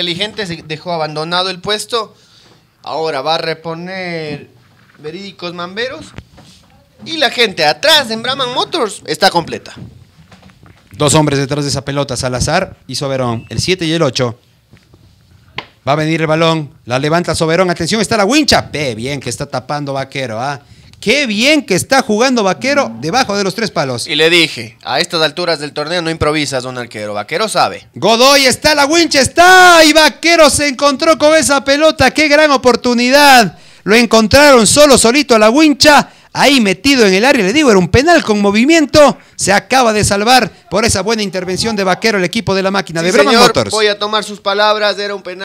inteligente dejó abandonado el puesto. Ahora va a reponer Verídicos Mamberos. Y la gente atrás en Brahman Motors está completa. Dos hombres detrás de esa pelota, Salazar y Soberón, el 7 y el 8. Va a venir el balón, la levanta Soberón, atención, está la wincha. bien que está tapando Vaquero, ¿ah? Qué bien que está jugando Vaquero debajo de los tres palos. Y le dije, a estas alturas del torneo no improvisas, don arquero. Vaquero sabe. Godoy está, la wincha está. Y Vaquero se encontró con esa pelota. Qué gran oportunidad. Lo encontraron solo, solito a la wincha. Ahí metido en el área, le digo, era un penal con movimiento. Se acaba de salvar por esa buena intervención de Vaquero el equipo de la máquina de Brema Motors. Voy a tomar sus palabras, era un penal.